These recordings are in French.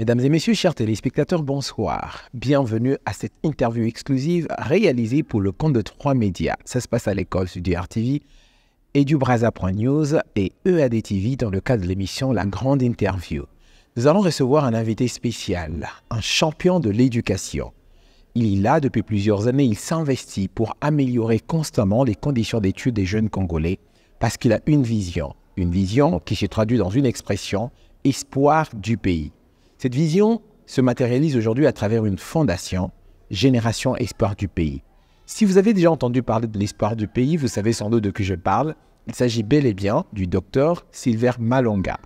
Mesdames et messieurs, chers téléspectateurs, bonsoir. Bienvenue à cette interview exclusive réalisée pour le compte de trois médias. Ça se passe à l'école du RTV et du et EAD TV dans le cadre de l'émission La Grande Interview. Nous allons recevoir un invité spécial, un champion de l'éducation. Il est là depuis plusieurs années, il s'investit pour améliorer constamment les conditions d'études des jeunes Congolais parce qu'il a une vision, une vision qui se traduit dans une expression, espoir du pays. Cette vision se matérialise aujourd'hui à travers une fondation, Génération Espoir du Pays. Si vous avez déjà entendu parler de l'espoir du pays, vous savez sans doute de qui je parle. Il s'agit bel et bien du docteur Silver Malonga.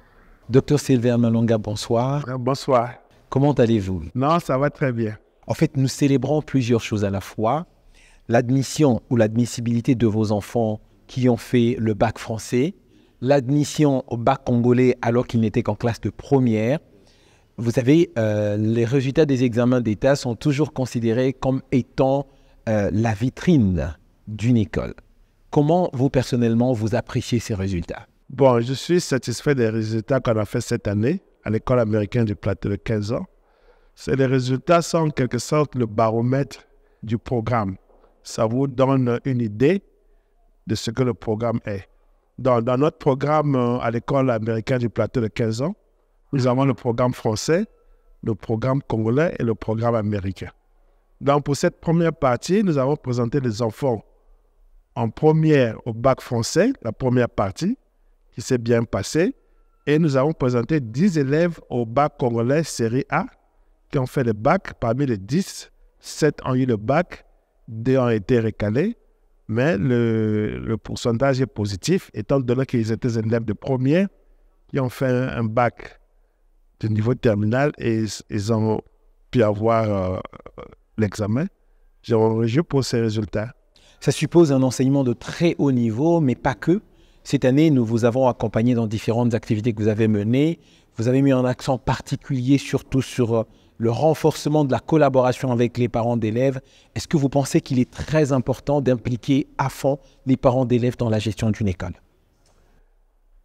Docteur Silver Malonga, bonsoir. Ah, bonsoir. Comment allez-vous Non, ça va très bien. En fait, nous célébrons plusieurs choses à la fois. L'admission ou l'admissibilité de vos enfants qui ont fait le bac français, l'admission au bac congolais alors qu'ils n'étaient qu'en classe de première, vous savez, euh, les résultats des examens d'État sont toujours considérés comme étant euh, la vitrine d'une école. Comment vous, personnellement, vous appréciez ces résultats Bon, je suis satisfait des résultats qu'on a fait cette année à l'École américaine du plateau de 15 ans. Les résultats sont en quelque sorte le baromètre du programme. Ça vous donne une idée de ce que le programme est. dans notre programme euh, à l'École américaine du plateau de 15 ans, nous avons le programme français, le programme congolais et le programme américain. Donc, pour cette première partie, nous avons présenté les enfants en première au bac français, la première partie, qui s'est bien passée. Et nous avons présenté 10 élèves au bac congolais série A qui ont fait le bac. Parmi les 10, 7 ont eu le bac, 2 ont été récalés. Mais le, pourcentage est positif, étant donné qu'ils étaient des élèves de première qui ont fait un bac de niveau terminal et ils ont pu avoir euh, l'examen. J'ai reçu pour ces résultats. Ça suppose un enseignement de très haut niveau, mais pas que. Cette année, nous vous avons accompagné dans différentes activités que vous avez menées. Vous avez mis un accent particulier surtout sur euh, le renforcement de la collaboration avec les parents d'élèves. Est-ce que vous pensez qu'il est très important d'impliquer à fond les parents d'élèves dans la gestion d'une école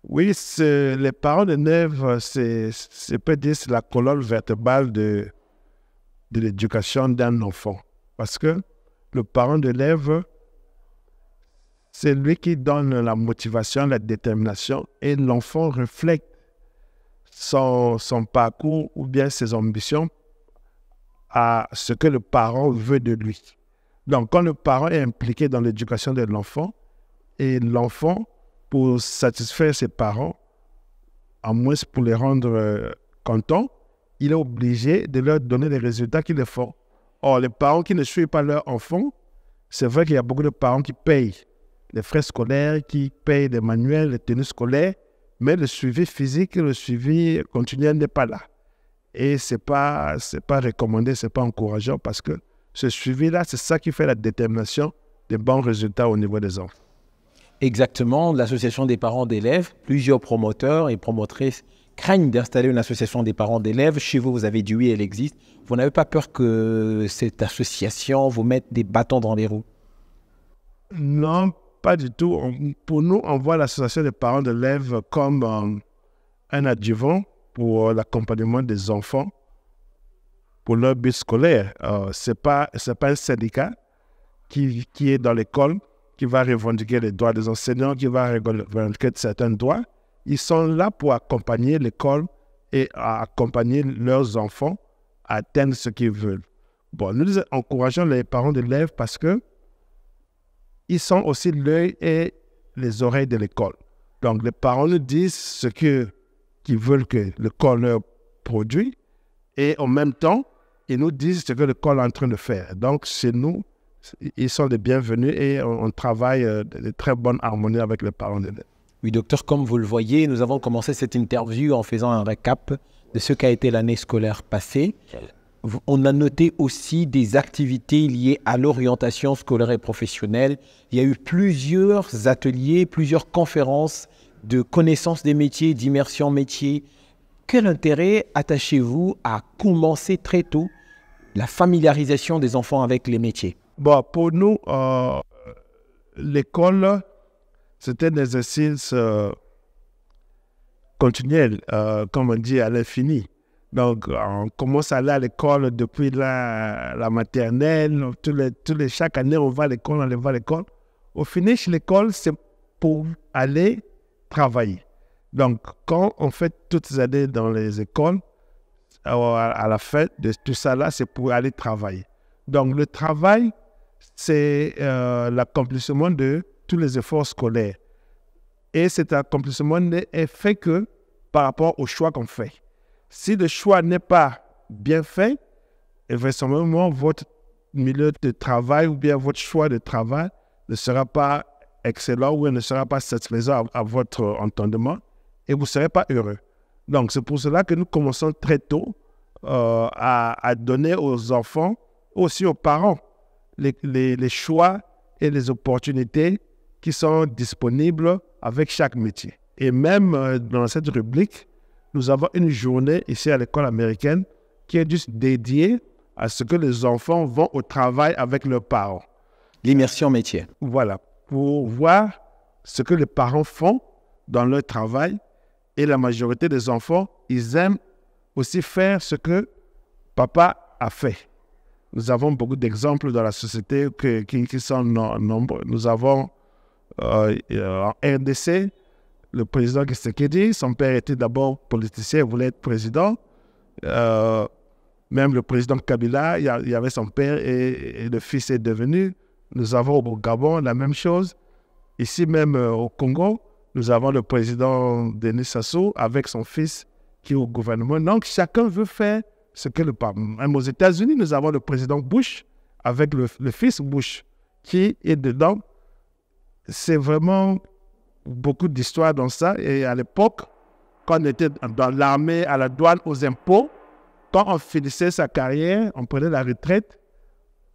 oui, les parents de Neve, c'est peut être la colonne vertébrale de, de l'éducation d'un enfant. Parce que le parent de l'élève, c'est lui qui donne la motivation, la détermination, et l'enfant reflète son, parcours ou bien ses ambitions à ce que le parent veut de lui. Donc, quand le parent est impliqué dans l'éducation de l'enfant, et l'enfant pour satisfaire ses parents, à moins pour les rendre euh, contents, il est obligé de leur donner les résultats qu'ils font. Or, les parents qui ne suivent pas leurs enfants, c'est vrai qu'il y a beaucoup de parents qui payent les frais scolaires, qui payent les manuels, les tenues scolaires, mais le suivi physique, et le suivi continuel n'est pas là. Et ce n'est pas recommandé, ce n'est pas encourageant parce que ce suivi-là, c'est ça qui fait la détermination des bons résultats au niveau des enfants. Exactement, l'association des parents d'élèves, plusieurs promoteurs et promotrices craignent d'installer une association des parents d'élèves. Chez vous, vous avez dit oui, elle existe. Vous n'avez pas peur que cette association vous mette des bâtons dans les roues Non, pas du tout. pour nous, on voit l'association des parents d'élèves comme euh, un adjuvant pour l'accompagnement des enfants pour leur but scolaire. Euh, Ce n'est pas, pas, un syndicat qui est dans l'école qui va revendiquer les droits des enseignants, qui va revendiquer certains droits. Ils sont là pour accompagner l'école et accompagner leurs enfants à atteindre ce qu'ils veulent. Bon, nous encourageons les parents d'élèves parce que ils sont aussi l'œil et les oreilles de l'école. Donc, les parents nous disent ce qu'ils veulent que l'école leur produise et en même temps, ils nous disent ce que l'école est en train de faire. Donc, c'est nous, ils sont les bienvenus et on, travaille euh, de très bonne harmonie avec les parents d'élèves. Oui, docteur, comme vous le voyez, nous avons commencé cette interview en faisant un récap de ce qu'a été l'année scolaire passée. On a noté aussi des activités liées à l'orientation scolaire et professionnelle. Il y a eu plusieurs ateliers, plusieurs conférences de connaissance des métiers, d'immersion métier. Quel intérêt attachez-vous à commencer très tôt la familiarisation des enfants avec les métiers Bon, pour nous, euh, l'école, c'était un exercice euh, continuels, continuel, euh, comme on dit, à l'infini. Donc, on commence à aller à l'école depuis la, maternelle. Tous les, tous les, chaque année, on va à l'école, on va à l'école. Au finish, l'école, c'est pour aller travailler. Donc, quand on fait toutes les années dans les écoles, à, la fin de tout ça là, c'est pour aller travailler. Donc, le travail, c'est euh, l'accomplissement de tous les efforts scolaires. Et cet accomplissement n'est fait que par rapport au choix qu'on fait. Si le choix n'est pas bien fait, vraisemblablement, votre milieu de travail ou bien votre choix de travail ne sera pas excellent ou ne sera pas satisfaisant à, votre entendement et vous ne serez pas heureux. Donc, c'est pour cela que nous commençons très tôt euh, à donner aux enfants, aussi aux parents, les, choix et les opportunités qui sont disponibles avec chaque métier. Et même euh, dans cette rubrique, nous avons une journée ici à l'école américaine qui est juste dédiée à ce que les enfants vont au travail avec leurs parents. L'immersion métier. Voilà, pour voir ce que les parents font dans leur travail. Et la majorité des enfants, ils aiment aussi faire ce que papa a fait. Nous avons beaucoup d'exemples dans la société que, qui, sont nombreux. Nous avons euh, euh, en RDC le président Kisekedi. Son père était d'abord politicien, voulait être président. Euh, même le président Kabila, il y avait son père et, le fils est devenu. Nous avons au Gabon la même chose. Ici même au Congo, nous avons le président Denis Sassou avec son fils qui est au gouvernement. Donc chacun veut faire ce que le Même aux États-Unis, nous avons le président Bush avec le, le fils Bush qui est dedans. C'est vraiment beaucoup d'histoires dans ça. Et à l'époque, quand on était dans l'armée, à la douane, aux impôts, quand on finissait sa carrière, on prenait la retraite,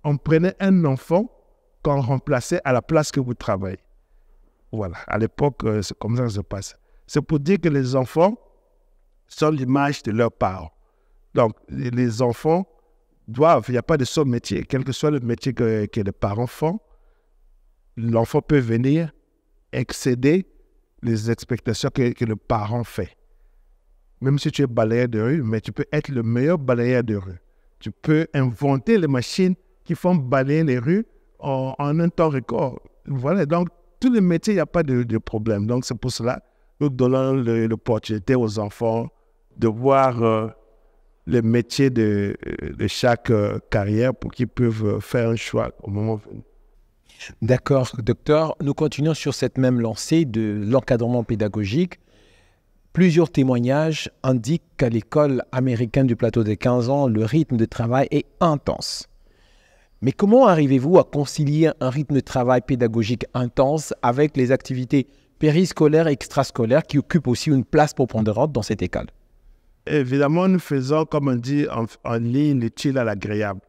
on prenait un enfant qu'on remplaçait à la place que vous travaillez. Voilà, à l'époque, euh, c'est comme ça que ça se passe. C'est pour dire que les enfants sont l'image de leurs parents. Donc, les enfants doivent, il n'y a pas de seul métier, quel que soit le métier que, les parents font, l'enfant peut venir excéder les expectations que, le parent fait. Même si tu es balayeur de rue, mais tu peux être le meilleur balayeur de rue. Tu peux inventer les machines qui font balayer les rues en, un temps record. Voilà, donc tous les métiers, il n'y a pas de, problème. Donc c'est pour cela que nous donnons l'opportunité aux enfants de voir euh, le métier euh, de, chaque euh, carrière pour qu'ils peuvent euh, faire un choix au moment venu. D'accord, docteur. Nous continuons sur cette même lancée de l'encadrement pédagogique. Plusieurs témoignages indiquent qu'à l'école américaine du plateau des 15 ans, le rythme de travail est intense. Mais comment arrivez-vous à concilier un rythme de travail pédagogique intense avec les activités périscolaires et extrascolaires qui occupent aussi une place pour prépondérante dans cette école Évidemment, nous faisons, comme on dit en, en ligne, l'utile à l'agréable.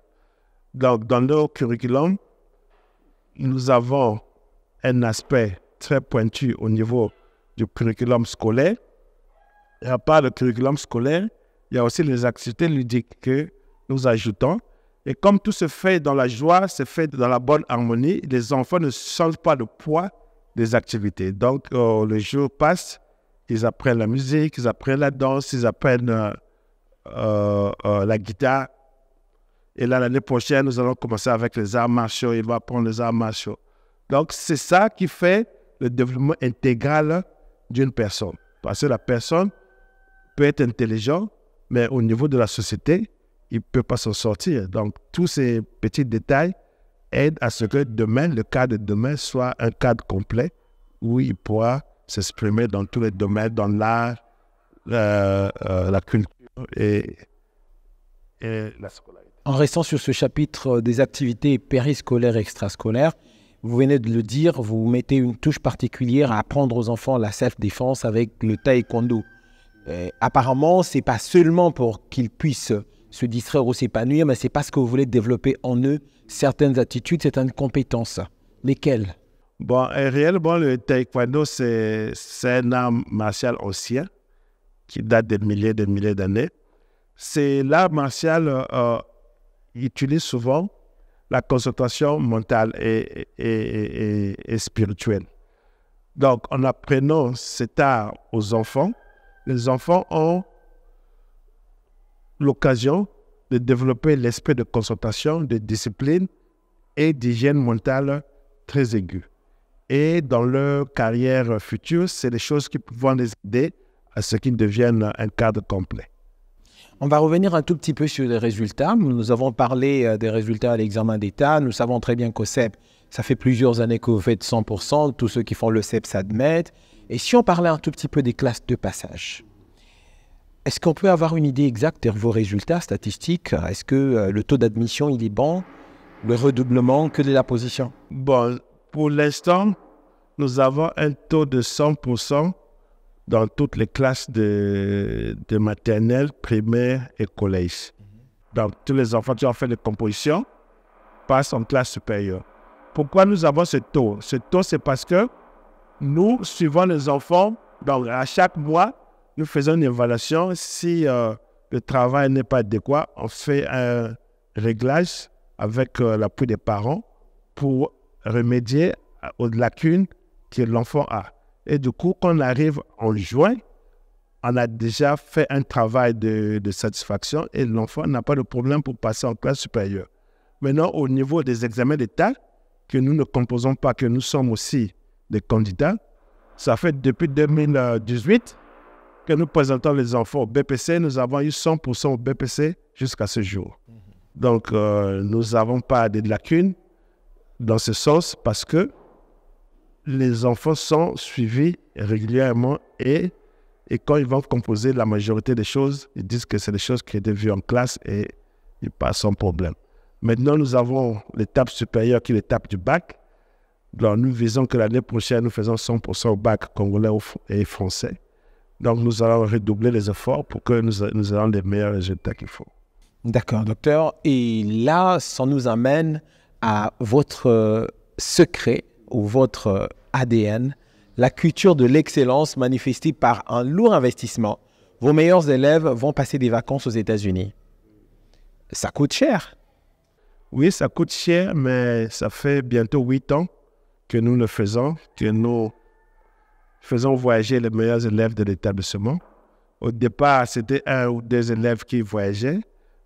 Donc, dans le curriculum, nous avons un aspect très pointu au niveau du curriculum scolaire. Et à part le curriculum scolaire, il y a aussi les activités ludiques que nous ajoutons. Et comme tout se fait dans la joie, se fait dans la bonne harmonie, les enfants ne sentent pas le poids des activités. Donc, euh, le jour passe, ils apprennent la musique, ils apprennent la danse, ils apprennent euh, euh, euh, la guitare. Et là, l'année prochaine, nous allons commencer avec les arts martiaux. Il va apprendre les arts martiaux. Donc, c'est ça qui fait le développement intégral d'une personne. Parce que la personne peut être intelligente, mais au niveau de la société, il ne peut pas s'en sortir. Donc, tous ces petits détails aident à ce que demain, le cadre de demain soit un cadre complet où il pourra s'exprimer dans tous les domaines, dans l'art, euh, euh, la, culture et, la scolarité. En restant sur ce chapitre des activités périscolaires et extrascolaires, vous venez de le dire, vous mettez une touche particulière à apprendre aux enfants la self-défense avec le taekwondo. Euh, apparemment, ce n'est pas seulement pour qu'ils puissent se distraire ou s'épanouir, mais c'est parce que vous voulez développer en eux certaines attitudes, certaines compétences. Lesquelles Bon, et réellement, le taekwondo, c'est un art martial ancien qui date de milliers et milliers d'années. C'est l'art martial euh, euh utilise souvent la concentration mentale et, et spirituelle. Donc, en apprenant cet art aux enfants, les enfants ont l'occasion de développer l'esprit de concentration, de discipline et d'hygiène mentale très aiguë et dans leur carrière future, c'est des choses qui vont les aider à ce qu'ils deviennent un cadre complet. On va revenir un tout petit peu sur les résultats. Nous avons parlé euh, des résultats à l'examen d'État. Nous savons très bien qu'au CEP, ça fait plusieurs années qu'on fait de 100%. Tous ceux qui font le CEP s'admettent. Et si on parlait un tout petit peu des classes de passage, est-ce qu'on peut avoir une idée exacte de vos résultats statistiques Est-ce que euh, le taux d'admission, il est bon Le redoublement, que de la position Bon, pour l'instant, nous avons un taux de 100% dans toutes les classes de, maternelle, primaire et collège. Donc, tous les enfants qui ont fait les compositions passent en classe supérieure. Pourquoi nous avons ce taux Ce taux, c'est parce que nous suivons les enfants. Donc, à chaque mois, nous faisons une évaluation. Si euh, le travail n'est pas adéquat, on fait un réglage avec euh, l'appui des parents pour remédier aux lacunes que l'enfant a. Et du coup, quand on arrive en juin, on a déjà fait un travail de, satisfaction et l'enfant n'a pas de problème pour passer en classe supérieure. Maintenant, au niveau des examens d'État, que nous ne composons pas, que nous sommes aussi des candidats, ça fait depuis 2018 que nous présentons les enfants au BPC. Nous avons eu 100% au BPC jusqu'à ce jour. Mhm. Donc, euh, nous n'avons pas de lacunes dans ce sens parce que les enfants sont suivis régulièrement et, et quand ils vont composer la majorité des choses, ils disent que c'est des choses qui étaient vues en classe et ils passent sans problème. Maintenant, nous avons l'étape supérieure qui est l'étape du bac. nous visons que l'année prochaine, nous faisons 100% au bac congolais et français. Donc, nous allons redoubler les efforts pour que nous, nous ayons les meilleurs résultats qu'il faut. D'accord, docteur. Et là, ça nous amène à votre euh, secret ou votre euh, ADN, la culture de l'excellence manifestée par un lourd investissement. Vos meilleurs élèves vont passer des vacances aux États-Unis. Ça coûte cher. Oui, ça coûte cher, mais ça fait bientôt huit ans que nous le faisons, que nous faisons voyager les meilleurs élèves de l'établissement. Au départ, c'était un ou deux élèves qui voyageaient.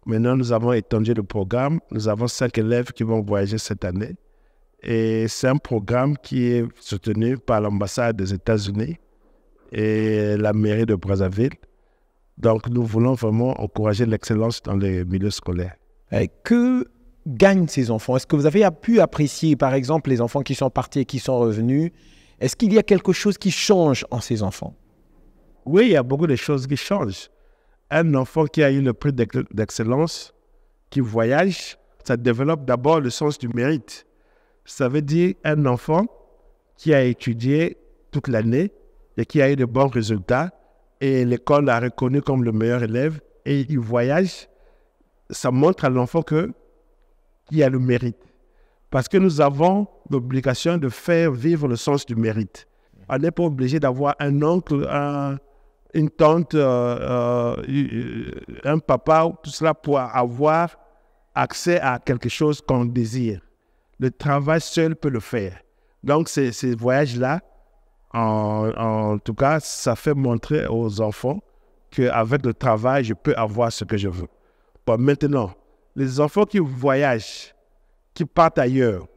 Maintenant, nous avons étendu le programme. Nous avons cinq élèves qui vont voyager cette année. Et c'est un programme qui est soutenu par l'ambassade des États-Unis et la mairie de Brazzaville. Donc, nous voulons vraiment encourager l'excellence dans les milieux scolaires. Eh, que gagnent ces enfants Est-ce que vous avez pu apprécier, par exemple, les enfants qui sont partis et qui sont revenus Est-ce qu'il y a quelque chose qui change en ces enfants Oui, il y a beaucoup de choses qui changent un enfant qui a eu le prix d'excellence, qui voyage, ça développe d'abord le sens du mérite. Ça veut dire un enfant qui a étudié toute l'année et qui a eu de bons résultats et l'école l'a reconnu comme le meilleur élève et il voyage, ça montre à l'enfant que il a le mérite. Parce que nous avons l'obligation de faire vivre le sens du mérite. On n'est pas obligé d'avoir un oncle, un, une tante, euh, euh, un papa, tout cela pour avoir accès à quelque chose qu'on désire. Le travail seul peut le faire. Donc, ces, voyages-là, en, en, tout cas, ça fait montrer aux enfants qu'avec le travail, je peux avoir ce que je veux. Bon, maintenant, les enfants qui voyagent, qui partent ailleurs,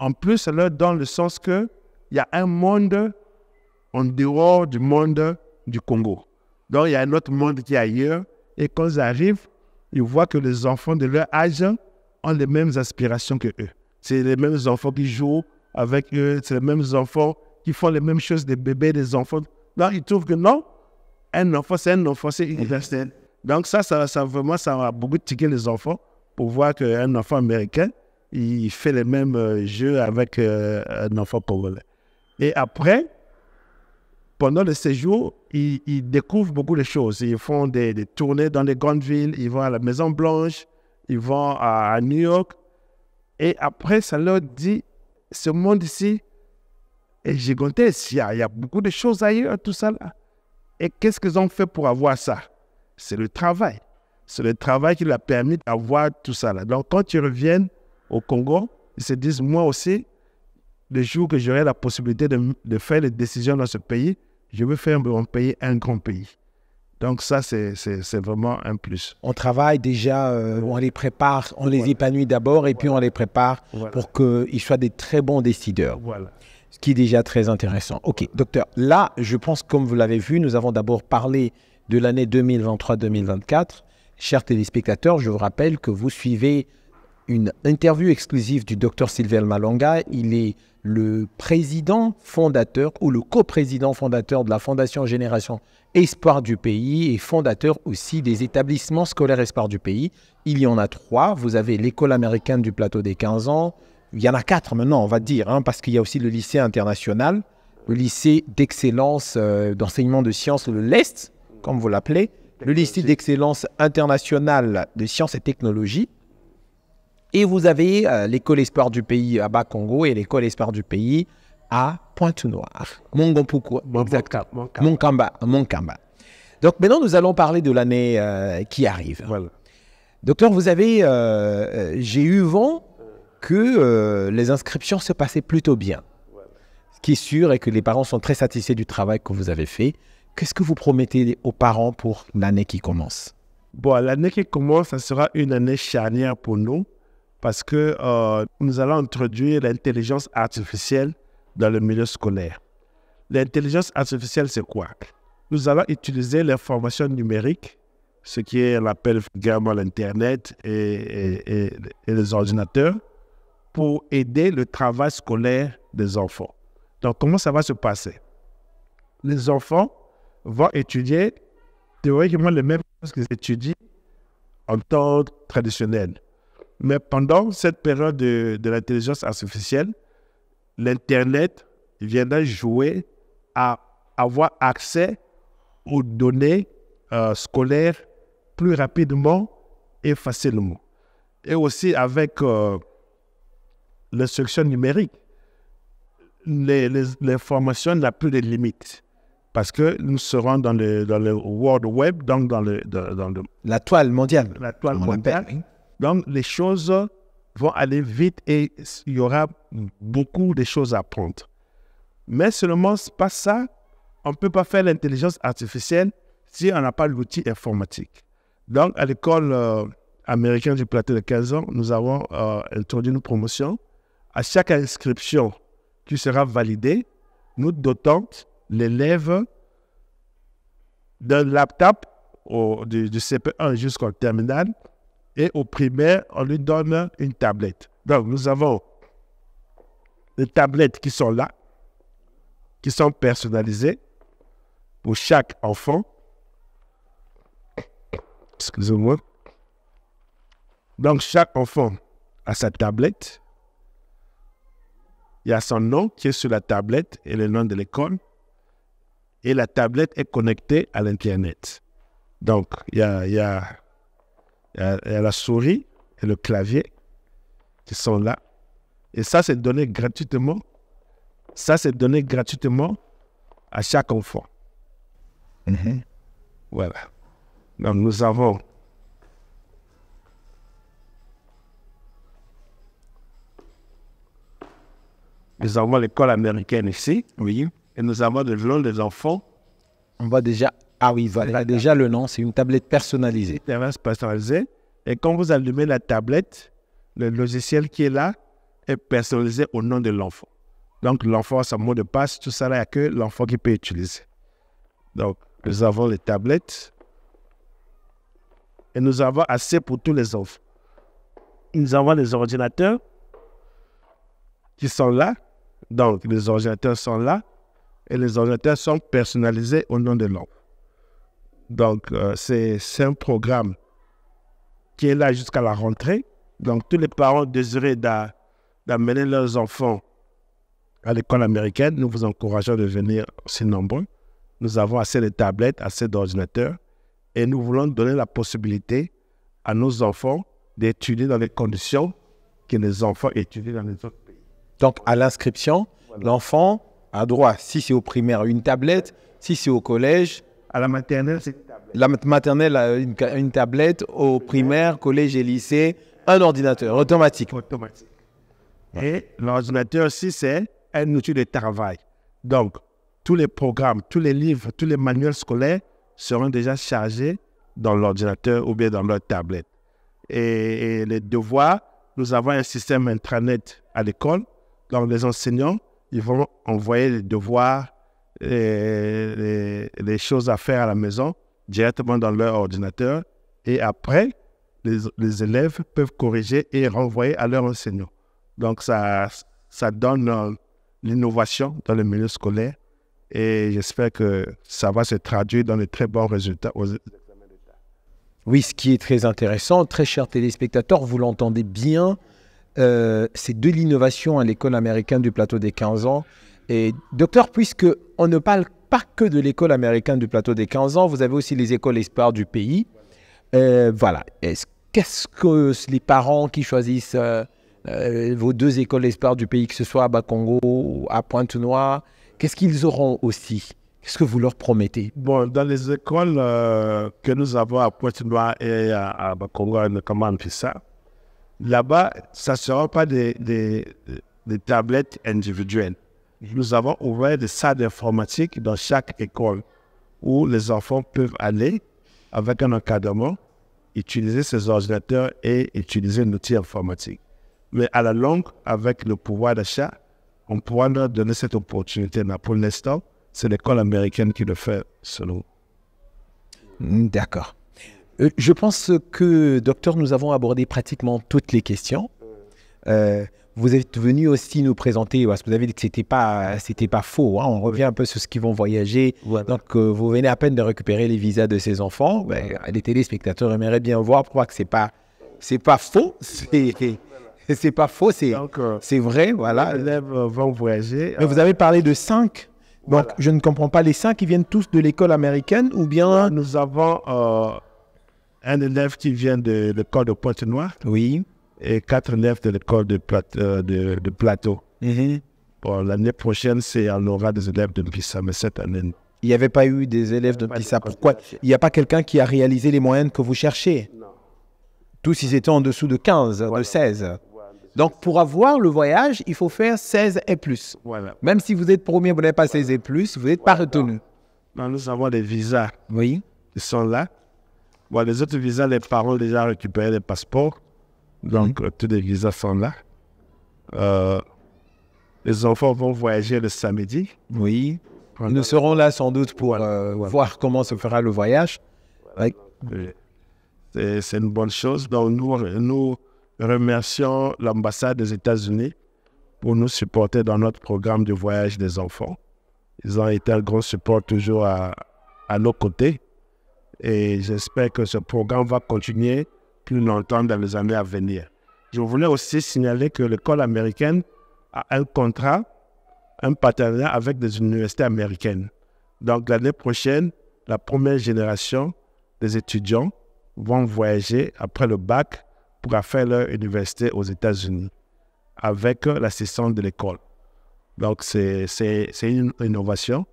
en plus, ça leur donne le sens qu'il y a un monde en dehors du monde du Congo. Donc, il y a un autre monde qui est ailleurs. Et quand ils arrivent, ils voient que les enfants de leur âge ont les mêmes aspirations que eux. C'est les mêmes enfants qui jouent avec eux, c'est les mêmes enfants qui font les mêmes choses des bébés, des enfants. Donc, ils trouvent que non, un enfant, c'est un enfant, c'est universel. Mhm. Donc, ça, ça, ça vraiment, ça a beaucoup tiqué les enfants pour voir qu'un enfant américain, il fait les mêmes euh, jeux avec euh, un enfant congolais. Et après, pendant le séjour, ils, découvrent beaucoup de choses. Ils font des, tournées dans les grandes villes, ils vont à la Maison Blanche, ils vont à, New York. Et après, ça leur dit, ce monde ici est gigantesque. Il y a, il y a beaucoup de choses ailleurs, tout ça. Là. Et qu'est-ce qu'ils ont fait pour avoir ça C'est le travail. C'est le travail qui leur a permis d'avoir tout ça. Là. Donc, quand ils reviennent au Congo, ils se disent, moi aussi, le jour que j'aurai la possibilité de, de faire des décisions dans ce pays, je veux faire un pays un grand pays. Donc ça, c'est vraiment un plus. On travaille déjà, euh, on les prépare, on les épanouit d'abord et puis on les prépare pour qu'ils soient des très bons décideurs. Voilà. Ce qui est déjà très intéressant. OK, docteur, là, je pense, comme vous l'avez vu, nous avons d'abord parlé de l'année 2023-2024. Chers téléspectateurs, je vous rappelle que vous suivez une interview exclusive du docteur Sylvain Malonga. Il est le président fondateur ou le coprésident fondateur de la Fondation Génération Espoir du Pays et fondateur aussi des établissements scolaires Espoir du Pays. Il y en a trois. Vous avez l'école américaine du plateau des 15 ans. Il y en a quatre maintenant, on va dire, hein, parce qu'il y a aussi le lycée international, le lycée d'excellence euh, d'enseignement de sciences, le LEST, comme vous l'appelez, le lycée d'excellence internationale de sciences et technologies, et vous avez euh, l'école espoir du pays à Bas-Congo et l'école espoir du pays à Pointe-Noire. exactement. Monkamba. Donc maintenant, nous allons parler de l'année euh, qui arrive. Docteur, vous avez, euh, j'ai eu vent que les inscriptions se passaient plutôt bien. Ce qui est sûr est que les parents sont très satisfaits du travail que vous avez fait. Qu'est-ce que vous promettez aux parents pour l'année qui commence Bon, l'année qui commence, ça sera une année charnière pour nous parce que euh, nous allons introduire l'intelligence artificielle dans le milieu scolaire. L'intelligence artificielle, c'est quoi Nous allons utiliser l'information numérique, ce qui est l'appel également l'Internet et les ordinateurs, pour aider le travail scolaire des enfants. Donc, comment ça va se passer Les enfants vont étudier théoriquement les mêmes choses qu'ils étudient en temps traditionnel. Mais pendant cette période de, de l'intelligence artificielle, l'Internet viendra jouer à avoir accès aux données euh, scolaires plus rapidement et facilement. Et aussi avec euh, l'instruction numérique, l'information n'a plus de limites. Parce que nous serons dans le, dans le World Web, donc dans, le, dans, le, La toile mondiale. La toile mondiale. Hein. Donc, les choses vont aller vite et il y aura beaucoup de choses à apprendre. Mais seulement, pas ça. On ne peut pas faire l'intelligence artificielle si on n'a pas l'outil informatique. Donc, à l'école euh, américaine du plateau de 15 ans, nous avons euh, introduit une promotion. À chaque inscription qui sera validée, nous dotons l'élève d'un laptop du CP1 jusqu'au terminal et au primaire, on lui donne une tablette. Donc, nous avons des tablettes qui sont là, qui sont personnalisées pour chaque enfant. Excusez-moi. Donc, chaque enfant a sa tablette. Il y a son nom qui est sur la tablette et le nom de l'école. Et la tablette est connectée à l'Internet. Donc, il y a, il y a il la souris et le clavier qui sont là. Et ça, c'est donné gratuitement. Ça, c'est donné gratuitement à chaque enfant. Mm-hmm. Voilà. Donc, nous avons Nous avons l'école américaine ici. Oui. Et nous avons le violon des enfants. On va déjà ah oui, voilà. Déjà, le nom, c'est une tablette personnalisée. Et quand vous allumez la tablette, le logiciel qui est là est personnalisé au nom de l'enfant. Donc, l'enfant, son mot de passe, tout ça, à que l'enfant qui peut utiliser. Donc, nous avons les tablettes. Et nous avons assez pour tous les enfants. Nous avons les ordinateurs qui sont là. Donc, les ordinateurs sont là. Et les ordinateurs sont personnalisés au nom de l'enfant. Donc, euh, c'est un programme qui est là jusqu'à la rentrée. Donc, tous les parents désirés d'amener leurs enfants à l'école américaine, nous vous encourageons de venir si nombreux. Nous avons assez de tablettes, assez d'ordinateurs et nous voulons donner la possibilité à nos enfants d'étudier dans les conditions que les enfants étudient dans les autres pays. Donc, à l'inscription, l'enfant a droit, si c'est au primaire, une tablette, si c'est au collège, à la maternelle, c'est une tablette. La maternelle, une, une tablette. Au primaire, collège et lycée, un ordinateur automatique. Et l'ordinateur aussi, c'est un outil de travail. Donc, tous les programmes, tous les livres, tous les manuels scolaires seront déjà chargés dans l'ordinateur ou bien dans leur tablette. Et, et, les devoirs, nous avons un système intranet à l'école. Donc, les enseignants, ils vont envoyer les devoirs les, choses à faire à la maison directement dans leur ordinateur. Et après, les, élèves peuvent corriger et renvoyer à leur enseignant. Donc, ça, ça donne euh, l'innovation dans le milieu scolaire et j'espère que ça va se traduire dans de très bons résultats Oui, ce qui est très intéressant, très chers téléspectateurs, vous l'entendez bien, euh, c'est de l'innovation à l'école américaine du plateau des 15 ans. Et docteur, puisque on ne parle pas que de l'école américaine du plateau des 15 ans, vous avez aussi les écoles espoirs du pays. Euh, voilà. Qu'est-ce que les parents qui choisissent euh, euh, vos deux écoles espoirs du pays, que ce soit à Bakongo ou à Pointe-Noire, qu'est-ce qu'ils auront aussi Qu'est-ce que vous leur promettez Bon, dans les écoles que nous avons à Pointe-Noire et à, Bakongo, notamment plus ça, là-bas, ça ne sera pas des tablettes individuelles nous avons ouvert des salles d'informatique dans chaque école où les enfants peuvent aller avec un encadrement, utiliser ces ordinateurs et utiliser outil informatique. Mais à la longue, avec le pouvoir d'achat, on pourra leur donner cette opportunité. Mais pour l'instant, c'est l'école américaine qui le fait, selon. Hmm, d'accord. Euh, je pense que, docteur, nous avons abordé pratiquement toutes les questions. Euh, vous êtes venu aussi nous présenter, parce que vous avez dit que c'était pas, c'était pas faux. Hein. On revient un peu sur ce qu'ils vont voyager. Donc, euh, vous venez à peine de récupérer les visas de ces enfants. Ben, les téléspectateurs aimeraient bien voir pourquoi que c'est pas, c'est pas faux. C'est, c'est pas faux, c'est, euh, vrai, voilà. Les élèves euh, vont voyager. Mais vous avez parlé de cinq. Donc, je ne comprends pas. Les cinq, qui viennent tous de l'école américaine ou bien nous avons un élève qui vient de l'école de Pointe-Noire. Oui et 4 nefs de l'école de, euh, plateau. Mm-hmm. L'année prochaine, c'est on aura des élèves de PISA, mais cette année, il n'y avait pas eu des élèves de PISA. Pourquoi Il n'y a pas quelqu'un qui a réalisé les moyennes que vous cherchez non. Tous, ils étaient en dessous de 15, de 16. Donc, pour avoir le voyage, il faut faire 16 et plus. Même si vous êtes premier, vous n'avez pas 16 et plus, vous n'êtes pas retenu. nous avons des visas. Oui. Ils sont là. les autres visas, les parents ont déjà récupéré les passeports. Donc, mhm. euh, tous les visas sont là. Euh, les enfants vont voyager le samedi. Oui. Nous serons là sans doute pour voir comment se fera le voyage. C'est une bonne chose. Donc, nous, nous remercions l'ambassade des États-Unis pour nous supporter dans notre programme de voyage des enfants. Ils ont été un gros support toujours à nos côtés. Et j'espère que ce programme va continuer plus longtemps dans les années à venir. Je voulais aussi signaler que l'école américaine a un contrat, un partenariat avec des universités américaines. Donc l'année prochaine, la première génération des étudiants vont voyager après le bac pour faire leur université aux États-Unis avec l'assistance de l'école. Donc c'est une innovation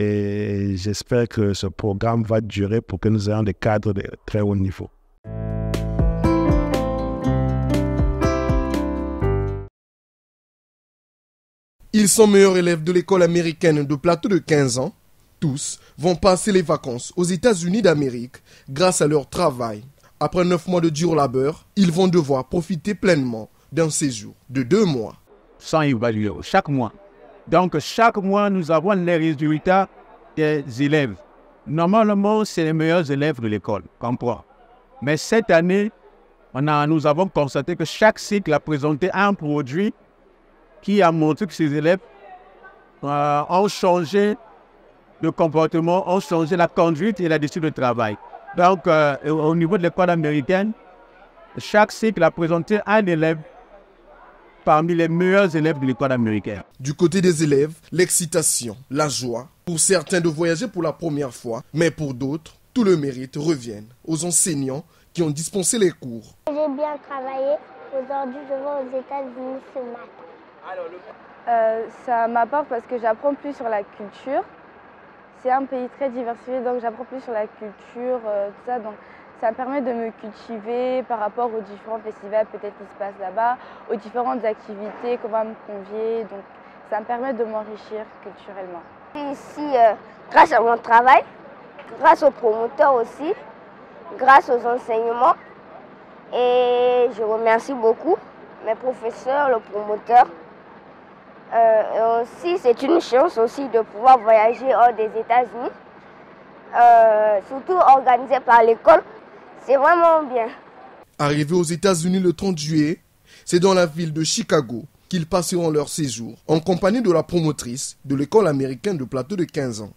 et j'espère que ce programme va durer pour que nous ayons des cadres de très haut niveau. Ils sont meilleurs élèves de l'école américaine de plateau de 15 ans. Tous vont passer les vacances aux États-Unis d'Amérique grâce à leur travail. Après neuf mois de dur labeur, ils vont devoir profiter pleinement d'un séjour de deux mois. 100 évaluer chaque mois. Donc chaque mois, nous avons les résultats des élèves. Normalement, c'est les meilleurs élèves de l'école, comprends. Mais cette année, nous avons constaté que chaque cycle a présenté un produit qui a montré que ses élèves euh, ont changé de comportement, ont changé la conduite et la décision de travail. Donc, euh, au niveau de l'école américaine, chaque cycle a présenté un élève parmi les meilleurs élèves de l'école américaine. Du côté des élèves, l'excitation, la joie, pour certains de voyager pour la première fois, mais pour d'autres, tout le mérite revient aux enseignants qui ont dispensé les cours. J'ai bien travaillé. Aujourd'hui, je vais aux États-Unis ce matin. Euh, ça m'apporte parce que j'apprends plus sur la culture. C'est un pays très diversifié, donc j'apprends plus sur la culture, euh, ça. Donc ça me permet de me cultiver par rapport aux différents festivals peut-être qui se passent là-bas, aux différentes activités qu'on va me convier. Donc ça me permet de m'enrichir culturellement. je suis Ici, euh, grâce à mon travail, grâce aux promoteurs aussi, grâce aux enseignements. Et je remercie beaucoup mes professeurs, le promoteur. Euh, aussi, c'est une chance aussi de pouvoir voyager hors des États-Unis, euh, surtout organisé par l'école. C'est vraiment bien. Arrivés aux États-Unis le 30 juillet, c'est dans la ville de Chicago qu'ils passeront leur séjour en compagnie de la promotrice de l'école américaine de plateau de 15 ans.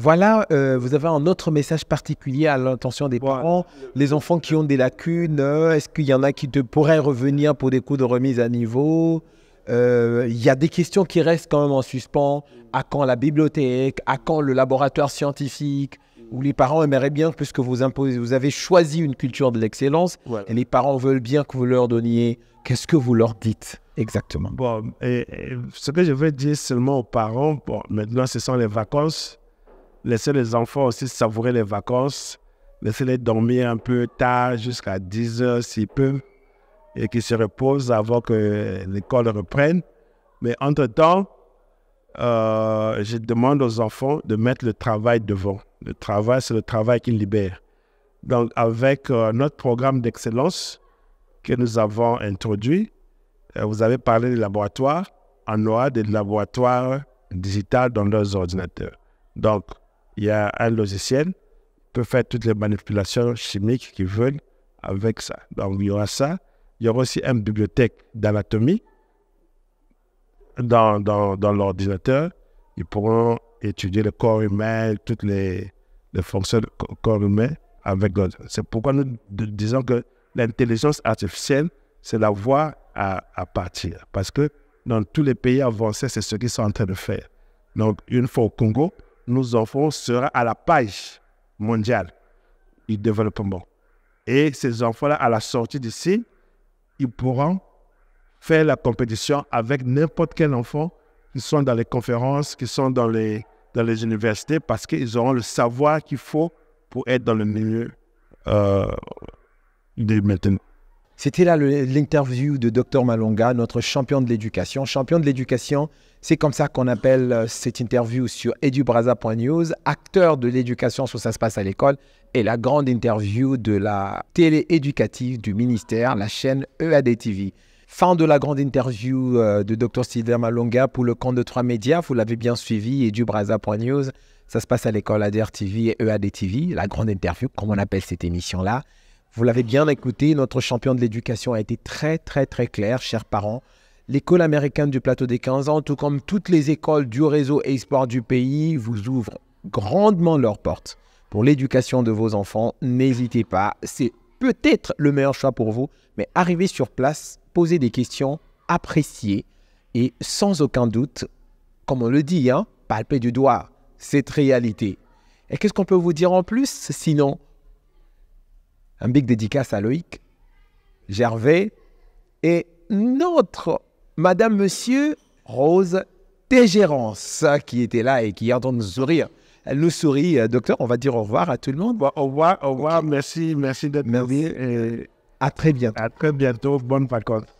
Voilà, euh, vous avez un autre message particulier à l'intention des parents, les enfants qui ont des lacunes, euh, est-ce qu'il y en a qui te pourraient revenir pour des coups de remise à niveau euh, Il y a des questions qui restent quand même en suspens. À quand la bibliothèque À quand le laboratoire scientifique Où les parents aimeraient bien, puisque vous, imposez, vous avez choisi une culture de l'excellence, et les parents veulent bien que vous leur donniez. Qu'est-ce que vous leur dites exactement Bon, ce que je veux dire seulement aux parents, bon, maintenant ce sont les vacances laisser les enfants aussi savourer les vacances, laissez les dormir un peu tard jusqu'à 10 heures si peuvent et qu'ils se reposent avant que l'école reprenne. Mais entre-temps, euh, je demande aux enfants de mettre le travail devant. Le travail, c'est le travail qui libère. Donc, avec euh, notre programme d'excellence que nous avons introduit, euh, vous avez parlé des laboratoires en noir, des laboratoires digitales dans leurs ordinateurs. Donc, il y a un logiciel qui peut faire toutes les manipulations chimiques qu'ils veulent avec ça. Donc, il y aura ça. Il y aura aussi une bibliothèque d'anatomie dans, dans, dans l'ordinateur. Ils pourront étudier le corps humain, toutes les, les fonctions du corps humain avec C'est pourquoi nous disons que l'intelligence artificielle, c'est la voie à, à, partir. Parce que dans tous les pays avancés, c'est ce qu'ils sont en train de faire. Donc, une fois au Congo, nos enfants seront à la page mondiale du développement. Et ces enfants-là, à la sortie d'ici, ils pourront faire la compétition avec n'importe quel enfant qui sont dans les conférences, qui sont dans les, dans les universités, parce qu'ils auront le savoir qu'il faut pour être dans le milieu euh, de maintenant. C'était là l'interview de Dr Malonga, notre champion de l'éducation. Champion de l'éducation, c'est comme ça qu'on appelle euh, cette interview sur edubraza.news, acteur de l'éducation sur ça se passe à l'école, et la grande interview de la télé éducative du ministère, la chaîne EAD TV. Fin de la grande interview euh, de Dr Sider Malonga pour le compte de trois médias. Vous l'avez bien suivi, edubraza.news. Ça se passe à l'école ADR TV et EAD TV, la grande interview, comme on appelle cette émission-là. Vous l'avez bien écouté, notre champion de l'éducation a été très très très clair, chers parents. L'école américaine du plateau des 15 ans, tout comme toutes les écoles du réseau et du pays, vous ouvre grandement leurs portes pour l'éducation de vos enfants. N'hésitez pas, c'est peut-être le meilleur choix pour vous, mais arrivez sur place, posez des questions, appréciez et sans aucun doute, comme on le dit, hein, palpez du doigt cette réalité. Et qu'est-ce qu'on peut vous dire en plus sinon un big dédicace à Loïc, Gervais et notre Madame, Monsieur Rose Tégérance qui était là et qui entend nous sourire. Elle nous sourit, euh, docteur. On va dire au revoir à tout le monde. au revoir, au revoir. Merci, merci d'être venu. À très bientôt. À très bientôt. Bonne vacances.